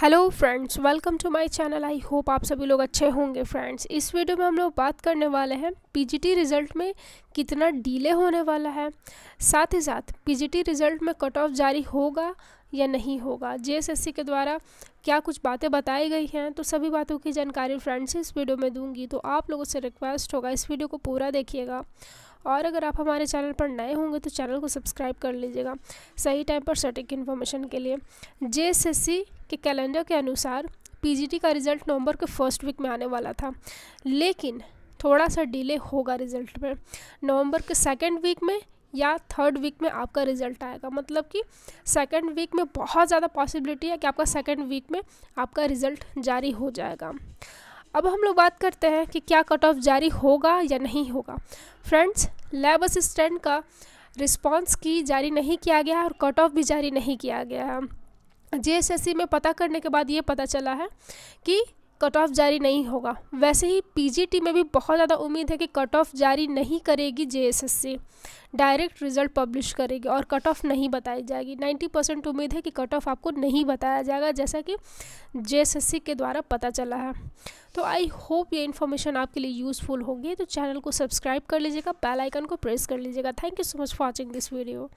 hello friends welcome to my channel I hope आप सभी लोग अच्छे होंगे फ्रेंड्स इस वीडियो में हम लोग बात करने वाले हैं पीजीटी रिज़ल्ट में कितना डिले होने वाला है साथ ही साथ पीजीटी रिज़ल्ट में कट ऑफ जारी होगा या नहीं होगा जेएसएससी के द्वारा क्या कुछ बातें बताई गई हैं तो सभी बातों की जानकारी फ्रेंड्स इस वीडियो में दूँगी तो आप लोगों से रिक्वेस्ट होगा इस वीडियो को पूरा देखिएगा और अगर आप हमारे चैनल पर नए होंगे तो चैनल को सब्सक्राइब कर लीजिएगा सही टाइम पर सटीक इन्फॉर्मेशन के लिए जे कि कैलेंडर के अनुसार पीजीटी का रिज़ल्ट नवंबर के फर्स्ट वीक में आने वाला था लेकिन थोड़ा सा डिले होगा रिज़ल्ट में नवंबर के सेकेंड वीक में या थर्ड वीक में आपका रिज़ल्ट आएगा मतलब कि सेकेंड वीक में बहुत ज़्यादा पॉसिबिलिटी है कि आपका सेकेंड वीक में आपका रिज़ल्ट जारी हो जाएगा अब हम लोग बात करते हैं कि क्या कट ऑफ जारी होगा या नहीं होगा फ्रेंड्स लैब असिस्टेंट का रिस्पांस की जारी नहीं किया गया है और कट ऑफ भी जारी नहीं किया गया है जेएसएससी में पता करने के बाद ये पता चला है कि कट ऑफ जारी नहीं होगा वैसे ही पीजीटी में भी बहुत ज़्यादा उम्मीद है कि कट ऑफ जारी नहीं करेगी जेएसएससी डायरेक्ट रिजल्ट पब्लिश करेगी और कट ऑफ नहीं बताई जाएगी 90 परसेंट उम्मीद है कि कट ऑफ आपको नहीं बताया जाएगा जैसा कि जेएसएससी के द्वारा पता चला है तो आई होप ये इन्फॉर्मेशन आपके लिए यूज़फुल होगी तो चैनल को सब्सक्राइब कर लीजिएगा बेलाइकन को प्रेस कर लीजिएगा thank you so much for watching this video